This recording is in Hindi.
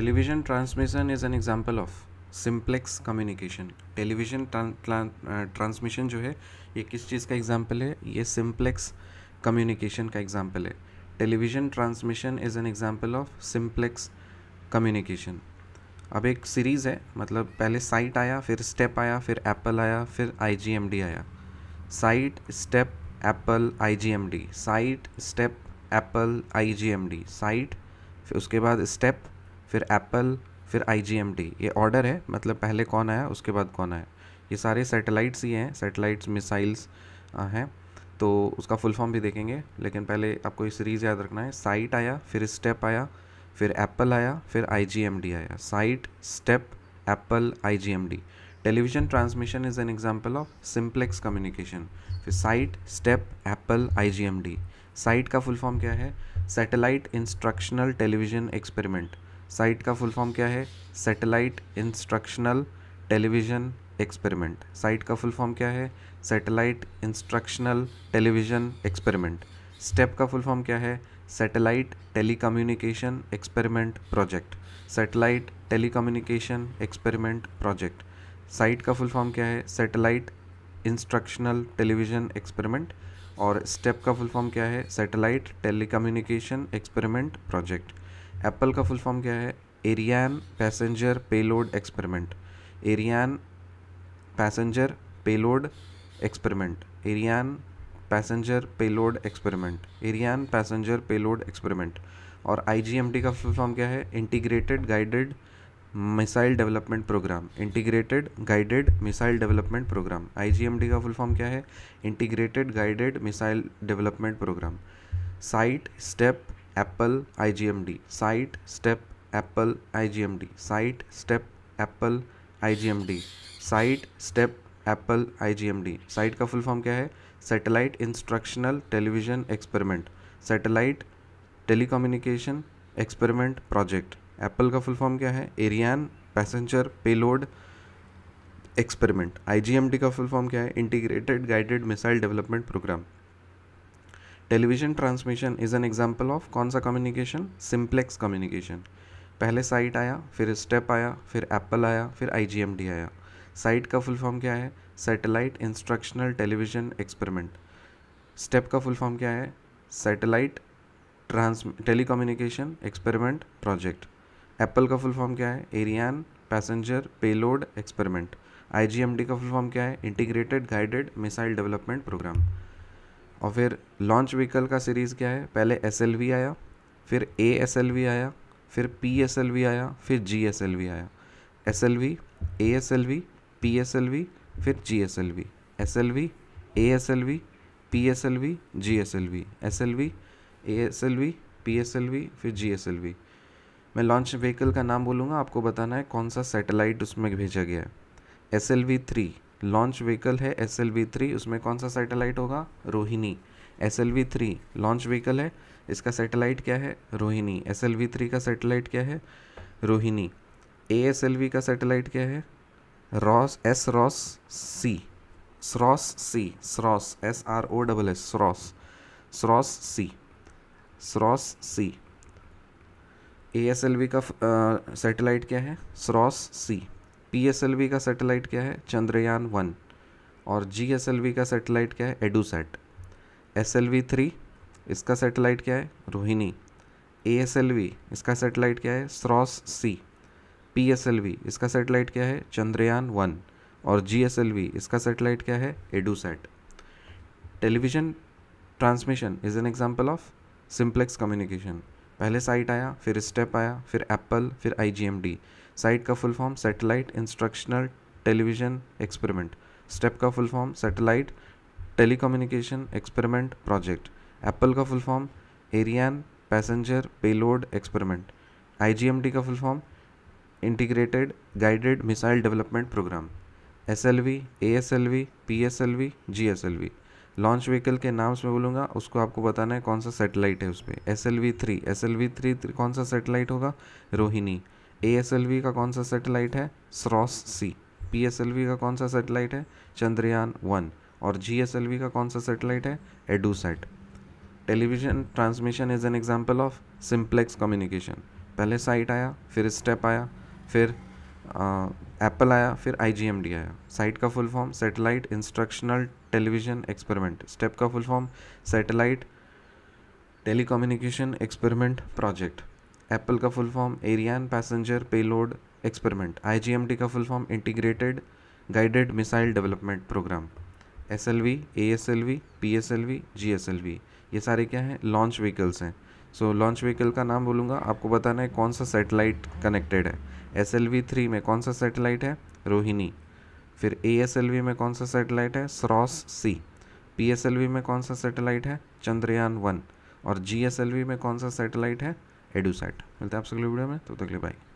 television transmission is an example of simplex communication television transmission जो है ये किस चीज़ का एग्जाम्पल है ये सिम्प्लेक्स कम्युनिकेशन का एग्जाम्पल है television transmission is an example of simplex communication अब एक सीरीज़ है मतलब पहले साइट आया फिर स्टेप आया फिर एप्पल आया फिर आई आया SITE STEP APPLE I SITE STEP APPLE I SITE फिर उसके बाद स्टेप फिर एप्पल फिर आई ये ऑर्डर है मतलब पहले कौन आया उसके बाद कौन आया ये सारे सैटेलाइट्स ही हैं सैटेलाइट्स मिसाइल्स हैं तो उसका फुल फॉर्म भी देखेंगे लेकिन पहले आपको ये सीरीज़ याद रखना है साइट आया फिर स्टेप आया फिर एप्पल आया फिर आई आया SITE STEP APPLE I television transmission is an example of simplex communication फिर SITE STEP APPLE I SITE का फुल फॉर्म क्या है satellite instructional television experiment SITE का फुल फॉर्म क्या है satellite instructional television experiment SITE का फुल फॉर्म क्या है satellite instructional television experiment STEP का फुल फॉर्म क्या है satellite telecommunication experiment project satellite telecommunication experiment project SITE का फुल फॉर्म क्या है सैटेलाइट इंस्ट्रक्शनल टेलीविज़न एक्सपेरिमेंट और स्टेप का फुल फॉर्म क्या है satellite telecommunication experiment project APPLE का फुल फॉर्म क्या है Ariane passenger payload experiment Ariane passenger payload experiment Ariane passenger payload experiment Ariane passenger payload experiment और आई का फुल फॉर्म क्या है integrated guided missile development programme integrated guided missile development programme I का फुल फॉर्म क्या है integrated guided missile development programme SITE STEP APPLE I G M D SITE STEP APPLE I G M D SITE STEP APPLE I G M D SITE STEP APPLE I G M D SITE का फुल फॉर्म क्या है satellite instructional television experiment satellite telecommunication experiment project APPLE का फुल फॉर्म क्या है Ariane passenger payload experiment I G M D का फुल फॉर्म क्या है integrated guided missile development program television transmission is an example of कौन सा कम्युनिकेशन सिम्प्लेक्स कम्युनिकेशन पहले साइट आया फिर स्टेप आया फिर एप्पल आया फिर आई आया साइट का फुल फॉर्म क्या है satellite instructional television experiment STEP का फुल फॉर्म क्या है satellite trans telecommunication experiment project APPLE का फुल फॉर्म क्या है Ariane passenger payload experiment I का फुल फॉर्म क्या है integrated guided missile development program और फिर लॉन्च व्हीकल का सीरीज़ क्या है पहले एस आया फिर ए एस आया फिर पी एस आया फिर जी एस आया S L V A S L V P S L V फिर G S L V S L V A S L V P S L V G S L V S L V A S L V P S L V फिर जी एस एल वी मैं लॉन्च व्हीकल का नाम बोलूँगा आपको बताना है कौन सा सेटेलाइट उसमें भेजा गया है S L V three launch vehicle है एस एल वी थ्री उसमें कौन सा सैटेलाइट होगा Rohini S L V three launch vehicle है इसका सैटेलाइट क्या है Rohini S L V three का सैटेलाइट क्या है Rohini A S L V का सैटेलाइट क्या है ROSS S ROSS C SROSS C SROSS S R O double S SROSS SROSS C SROSS C A S L V का सैटेलाइट क्या है स्रॉस सी पी का सैटेलाइट क्या है चंद्रयान वन और जी का सैटेलाइट क्या है एडूसेट एस थ्री इसका सैटेलाइट क्या है Rohini A S L V इसका सैटेलाइट क्या है SROSS C P S L V इसका सैटेलाइट क्या है चंद्रयान वन और जी एस एल वी इसका सैटेलाइट क्या है EDUSAT television transmission is an example of simplex communication पहले साइट आया फिर स्टेप आया फिर एप्पल फिर I G M D SITE का full form satellite instructional television experiment STEP का full form satellite telecommunication experiment project APPLE का full form Ariane passenger payload experiment I G M T का full form integrated guided missile development program S L V A S L V P S L V G S L V launch vehicle के नाम्स में बोलूँगा उसको आपको बताना है कौन सा सेटेलाइट है उस पर S L V three S L V three कौन सा सेटेलाइट होगा Rohini A S L V का कौन सा सेटेलाइट है SROSS C P S L V का कौन सा सेटेलाइट है चंद्रयान वन और जी एस एल वी का कौन सा सेटेलाइट है EDUSAT television transmission is an example of simplex communication पहले साइट आया फिर स्टेप आया फिर एप्पल आया फिर आई जी एम डी आया साइट का full form satellite instructional television experiment STEP का full form satellite communication experiment project APPLE का full form Ariane passenger payload experiment I का full form integrated guided missile development program S L V A S L V P S L V G S L V ये सारे क्या हैं लॉन्च व्हीकल्स हैं सो लॉन्च व्हीकल का नाम बोलूँगा आपको बताना है कौन सा सेटेलाइट कनेक्टेड है एस एल वी थ्री में कौन सा सेटेलाइट है रोहिणी फिर ए एस एल वी में कौन सा सेटेलाइट है SROSS C P S L V में कौन सा सेटेलाइट है चंद्रयान वन और जी एस एल वी में कौन सा सेटेलाइट है एडूसेट मिलते हैं आप अगले वीडियो में तो तक लिए